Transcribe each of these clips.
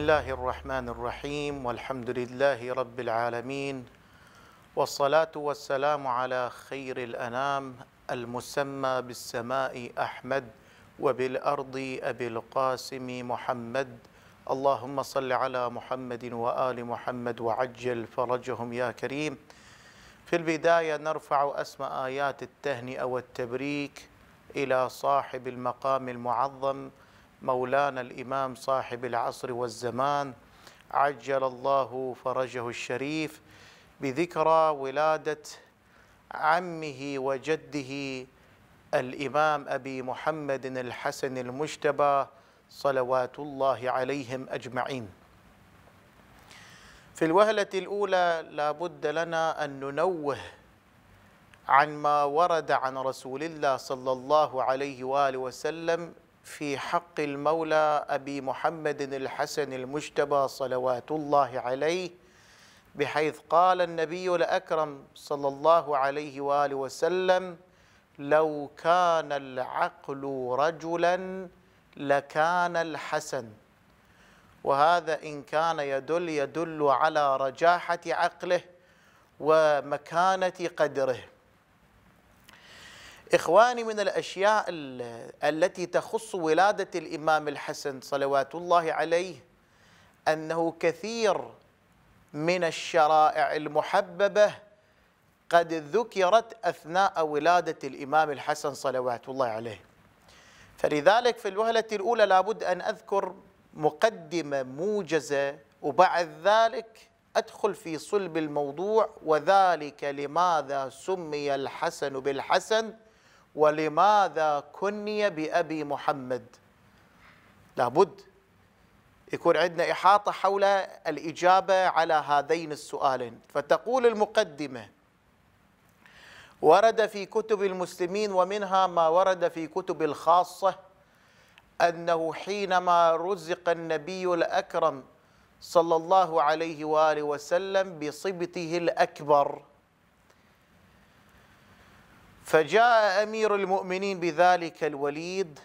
الله الرحمن الرحيم والحمد لله رب العالمين والصلاة والسلام على خير الأنام المسمى بالسماء أحمد وبالأرض أبي القاسم محمد اللهم صل على محمد وآل محمد وعجل فرجهم يا كريم في البداية نرفع أسمى آيات التهنئة والتبريك إلى صاحب المقام المعظم مولانا الإمام صاحب العصر والزمان عجل الله فرجه الشريف بذكرى ولادة عمه وجده الإمام أبي محمد الحسن المجتبى صلوات الله عليهم أجمعين في الوهلة الأولى لا بد لنا أن ننوه عن ما ورد عن رسول الله صلى الله عليه وآله وسلم في حق المولى أبي محمد الحسن المجتبى صلوات الله عليه بحيث قال النبي الأكرم صلى الله عليه وآله وسلم لو كان العقل رجلا لكان الحسن وهذا إن كان يدل يدل على رجاحة عقله ومكانة قدره إخواني من الأشياء التي تخص ولادة الإمام الحسن صلوات الله عليه أنه كثير من الشرائع المحببة قد ذكرت أثناء ولادة الإمام الحسن صلوات الله عليه فلذلك في الوهلة الأولى لابد أن أذكر مقدمة موجزة وبعد ذلك أدخل في صلب الموضوع وذلك لماذا سمي الحسن بالحسن ولماذا كني بأبي محمد لابد يكون عندنا إحاطة حول الإجابة على هذين السؤالين فتقول المقدمة ورد في كتب المسلمين ومنها ما ورد في كتب الخاصة أنه حينما رزق النبي الأكرم صلى الله عليه وآله وسلم بصبته الأكبر فجاء امير المؤمنين بذلك الوليد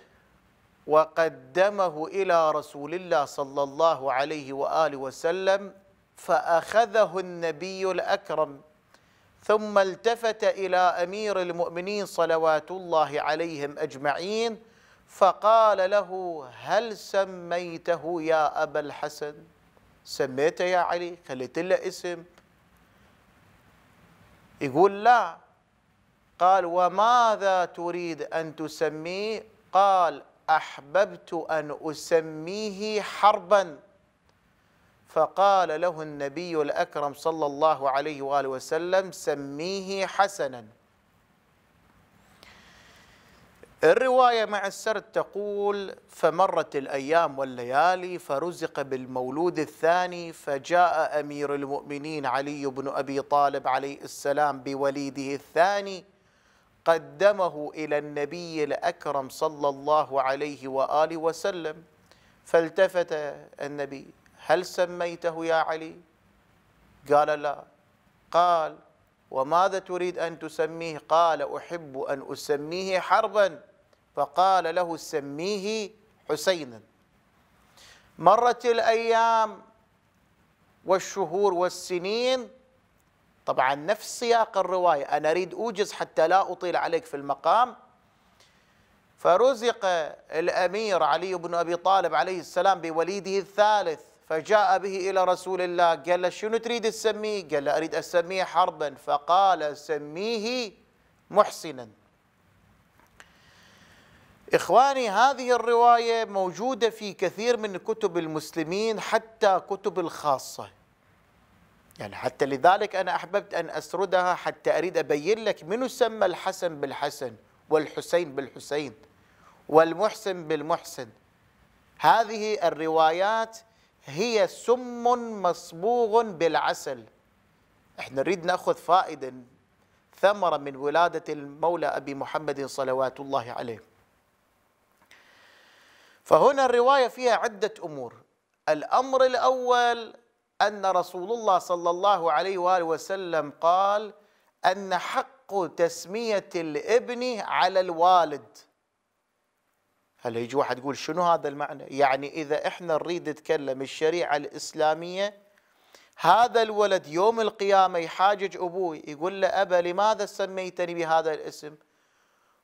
وقدمه الى رسول الله صلى الله عليه واله وسلم فاخذه النبي الاكرم ثم التفت الى امير المؤمنين صلوات الله عليهم اجمعين فقال له هل سميته يا ابا الحسن سميته يا علي خليت له اسم يقول لا قال وماذا تريد أن تسميه قال أحببت أن أسميه حربا فقال له النبي الأكرم صلى الله عليه وآله وسلم سميه حسنا الرواية مع السرد تقول فمرت الأيام والليالي فرزق بالمولود الثاني فجاء أمير المؤمنين علي بن أبي طالب عليه السلام بوليده الثاني قدمه إلى النبي الأكرم صلى الله عليه وآله وسلم فالتفت النبي هل سميته يا علي؟ قال لا قال وماذا تريد أن تسميه؟ قال أحب أن أسميه حربا فقال له سميه حسينا مرت الأيام والشهور والسنين طبعا نفس سياق الرواية أنا أريد أوجز حتى لا أطيل عليك في المقام فرزق الأمير علي بن أبي طالب عليه السلام بوليده الثالث فجاء به إلى رسول الله قال له شنو تريد تسميه قال له أريد أسميه حربا فقال سميه محسنا إخواني هذه الرواية موجودة في كثير من كتب المسلمين حتى كتب الخاصة يعني حتى لذلك أنا أحببت أن أسردها حتى أريد أبين لك من سمى الحسن بالحسن والحسين بالحسين والمحسن بالمحسن هذه الروايات هي سم مصبوغ بالعسل احنا نريد ناخذ فائده ثمره من ولاده المولى ابي محمد صلوات الله عليه فهنا الروايه فيها عده امور الامر الاول أن رسول الله صلى الله عليه وآله وسلم قال أن حق تسمية الابن على الوالد هلا يجي واحد يقول شنو هذا المعنى يعني إذا إحنا نريد نتكلم الشريعة الإسلامية هذا الولد يوم القيامة يحاجج أبوي يقول له أبا لماذا سميتني بهذا الاسم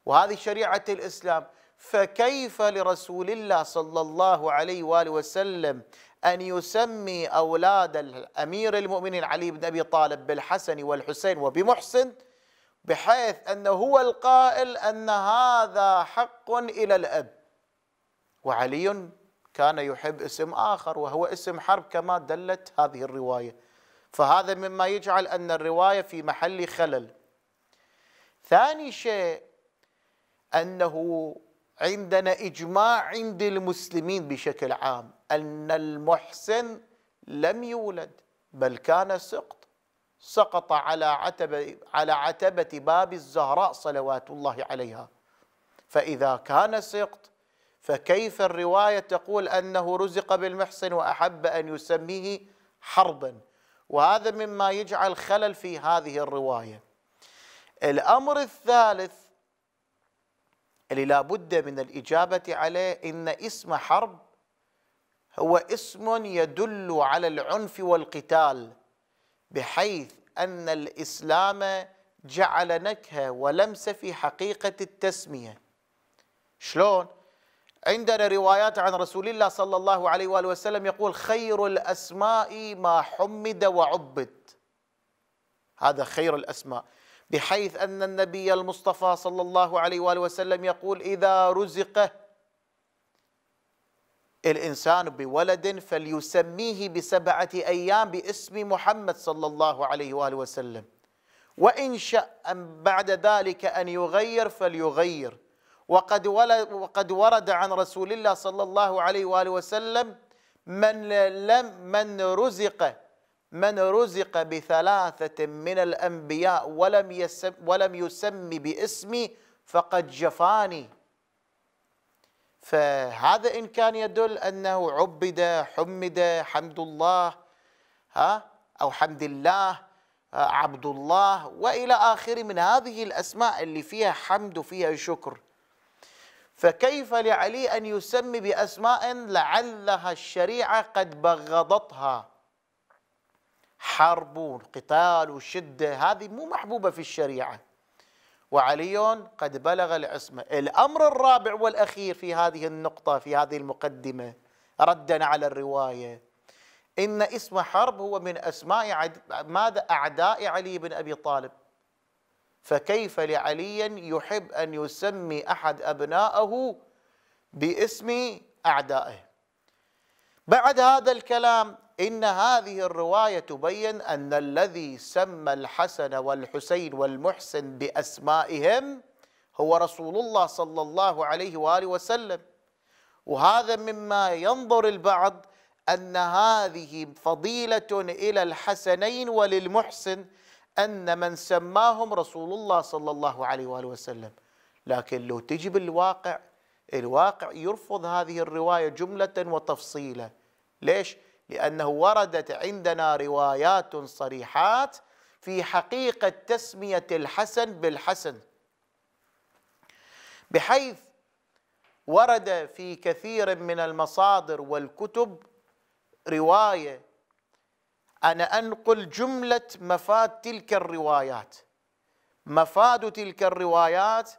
وهذه شريعة الإسلام فكيف لرسول الله صلى الله عليه وآله وسلم أن يسمي أولاد الأمير المؤمنين علي بن أبي طالب بالحسن والحسين وبمحسن بحيث أنه هو القائل أن هذا حق إلى الأب وعلي كان يحب اسم آخر وهو اسم حرب كما دلت هذه الرواية فهذا مما يجعل أن الرواية في محل خلل ثاني شيء أنه عندنا إجماع عند المسلمين بشكل عام أن المحسن لم يولد بل كان سقط سقط على عتبة على عتبة باب الزهراء صلوات الله عليها فإذا كان سقط فكيف الرواية تقول أنه رزق بالمحسن وأحب أن يسميه حربا وهذا مما يجعل خلل في هذه الرواية الأمر الثالث اللي لابد من الإجابة عليه إن اسم حرب هو اسم يدل على العنف والقتال بحيث أن الإسلام جعل نكهة ولمسة في حقيقة التسمية شلون؟ عندنا روايات عن رسول الله صلى الله عليه وآله وسلم يقول خير الأسماء ما حمد وعبد هذا خير الأسماء بحيث أن النبي المصطفى صلى الله عليه وآله وسلم يقول إذا رزقه الإنسان بولد فليسميه بسبعة أيام باسم محمد صلى الله عليه وآله وسلم وإن شاء بعد ذلك أن يغير فليغير وقد, ولد وقد ورد عن رسول الله صلى الله عليه وآله وسلم من لم من رزق من رزق بثلاثة من الأنبياء ولم يسم ولم يسم باسمي فقد جفاني فهذا إن كان يدل أنه عبد حمد حمد الله ها أو حمد الله آه، عبد الله وإلى آخره من هذه الأسماء اللي فيها حمد وفيها شكر فكيف لعلي أن يسمي بأسماء لعلها الشريعة قد بغضتها حرب وقتال وشدة هذه مو محبوبة في الشريعة وعلي قد بلغ العصمة الأمر الرابع والأخير في هذه النقطة في هذه المقدمة ردا على الرواية إن اسم حرب هو من أسماء عد... ماذا أعداء علي بن أبي طالب فكيف لعلي يحب أن يسمي أحد أبنائه باسم أعدائه بعد هذا الكلام إن هذه الرواية تبين أن الذي سمى الحسن والحسين والمحسن بأسمائهم هو رسول الله صلى الله عليه وآله وسلم وهذا مما ينظر البعض أن هذه فضيلة إلى الحسنين وللمحسن أن من سماهم رسول الله صلى الله عليه وآله وسلم لكن لو تجي بالواقع الواقع يرفض هذه الرواية جملة وتفصيلا ليش؟ لأنه وردت عندنا روايات صريحات في حقيقة تسمية الحسن بالحسن بحيث ورد في كثير من المصادر والكتب رواية أنا أنقل جملة مفاد تلك الروايات مفاد تلك الروايات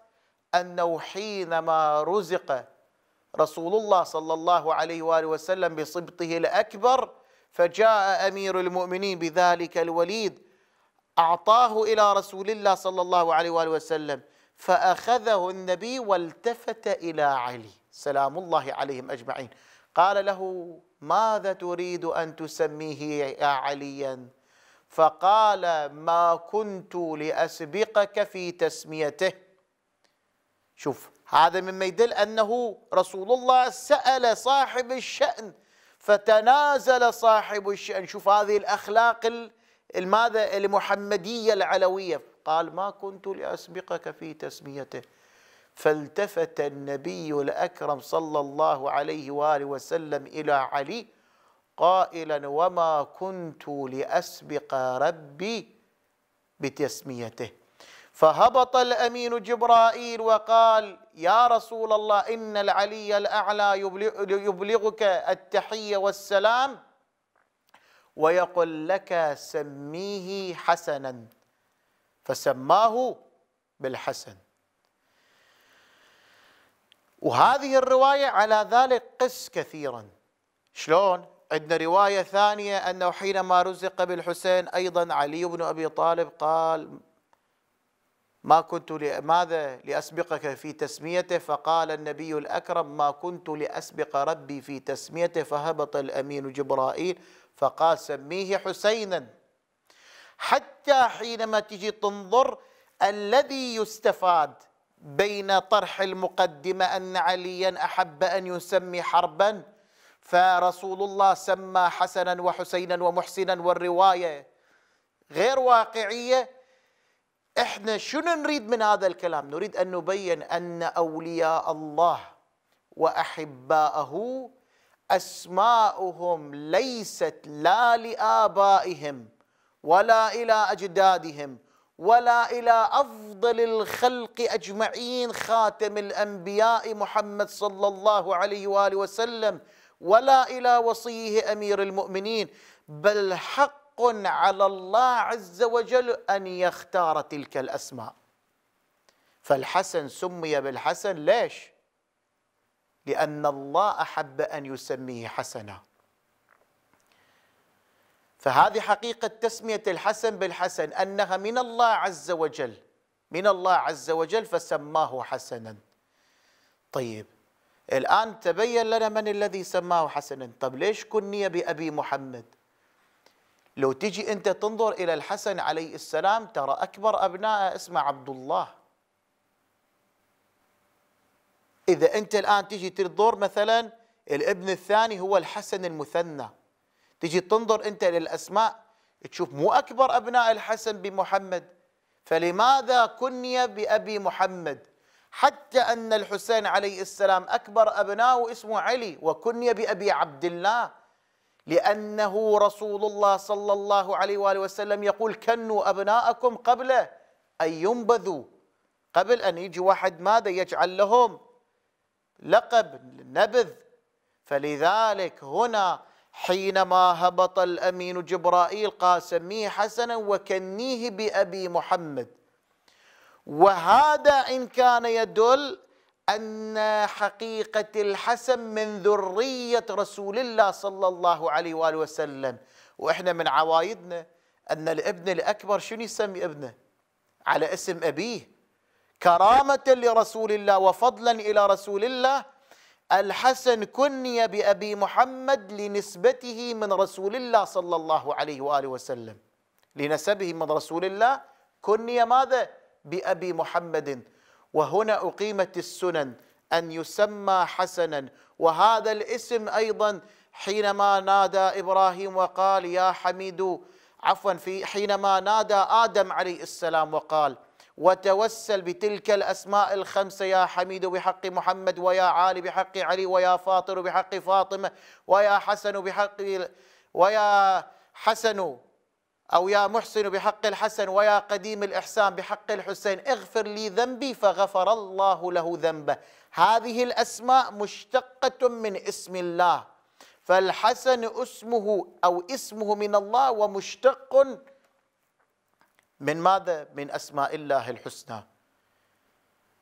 أنه حينما رزق رسول الله صلى الله عليه واله وسلم بصبطه الاكبر فجاء امير المؤمنين بذلك الوليد اعطاه الى رسول الله صلى الله عليه واله وسلم فاخذه النبي والتفت الى علي سلام الله عليهم اجمعين قال له ماذا تريد ان تسميه يا عليا فقال ما كنت لاسبقك في تسميته شوف هذا مما يدل أنه رسول الله سأل صاحب الشأن فتنازل صاحب الشأن شوف هذه الأخلاق الماذا المحمدية العلوية قال ما كنت لأسبقك في تسميته فالتفت النبي الأكرم صلى الله عليه وآله وسلم إلى علي قائلا وما كنت لأسبق ربي بتسميته فهبط الأمين جبرائيل وقال يا رسول الله إن العلي الأعلى يبلغك التحية والسلام ويقول لك سميه حسنا فسماه بالحسن وهذه الرواية على ذلك قس كثيرا شلون؟ عندنا رواية ثانية أنه حينما رزق بالحسين أيضا علي بن أبي طالب قال ما كنت لماذا لأسبقك في تسميته فقال النبي الأكرم ما كنت لأسبق ربي في تسميته فهبط الأمين جبرائيل فقال سميه حسينا حتى حينما تجي تنظر الذي يستفاد بين طرح المقدمة أن عليا أحب أن يسمي حربا فرسول الله سمى حسنا وحسينا ومحسنا والرواية غير واقعية احنا شنو نريد من هذا الكلام نريد ان نبين ان اولياء الله واحباءه اسماءهم ليست لا لابائهم ولا الى اجدادهم ولا الى افضل الخلق اجمعين خاتم الانبياء محمد صلى الله عليه واله وسلم ولا الى وصيه امير المؤمنين بل حق حق على الله عز وجل أن يختار تلك الأسماء فالحسن سمي بالحسن ليش؟ لأن الله أحب أن يسميه حسنا فهذه حقيقة تسمية الحسن بالحسن أنها من الله عز وجل من الله عز وجل فسماه حسنا طيب الآن تبين لنا من الذي سماه حسنا طب ليش كني بأبي محمد لو تجي انت تنظر الى الحسن عليه السلام ترى اكبر ابنائه اسمه عبد الله اذا انت الان تجي تنظر مثلا الابن الثاني هو الحسن المثنى تجي تنظر انت للاسماء تشوف مو اكبر ابناء الحسن بمحمد فلماذا كني بابي محمد حتى ان الحسين عليه السلام اكبر أبناءه اسمه علي وكني بابي عبد الله لأنه رسول الله صلى الله عليه وآله وسلم يقول كنوا أبناءكم قبل أن ينبذوا قبل أن يجي واحد ماذا يجعل لهم لقب نبذ فلذلك هنا حينما هبط الأمين جبرائيل قال سميه حسنا وكنيه بأبي محمد وهذا إن كان يدل أن حقيقة الحسن من ذرية رسول الله صلى الله عليه وآله وسلم وإحنا من عوايدنا أن الابن الأكبر شنو يسمي ابنه على اسم أبيه كرامة لرسول الله وفضلا إلى رسول الله الحسن كني بأبي محمد لنسبته من رسول الله صلى الله عليه وآله وسلم لنسبه من رسول الله كني ماذا بأبي محمد وهنا أقيمت السنن أن يسمى حسنا وهذا الاسم أيضا حينما نادى إبراهيم وقال يا حميد عفوا في حينما نادى آدم عليه السلام وقال وتوسل بتلك الأسماء الخمسة يا حميد بحق محمد ويا عالي بحق علي ويا فاطر بحق فاطمة ويا حسن بحق ويا حسن أو يا محسن بحق الحسن ويا قديم الإحسان بحق الحسين اغفر لي ذنبي فغفر الله له ذنبه هذه الأسماء مشتقة من اسم الله فالحسن اسمه أو اسمه من الله ومشتق من ماذا؟ من أسماء الله الحسنى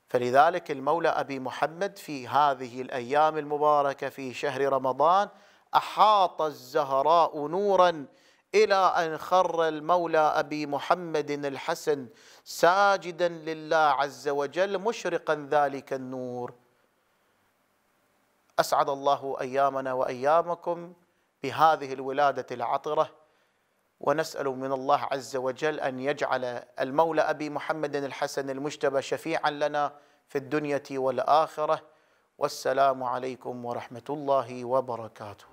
فلذلك المولى أبي محمد في هذه الأيام المباركة في شهر رمضان أحاط الزهراء نوراً إلى أن خر المولى أبي محمد الحسن ساجدا لله عز وجل مشرقا ذلك النور أسعد الله أيامنا وأيامكم بهذه الولادة العطرة ونسأل من الله عز وجل أن يجعل المولى أبي محمد الحسن المجتبى شفيعا لنا في الدنيا والآخرة والسلام عليكم ورحمة الله وبركاته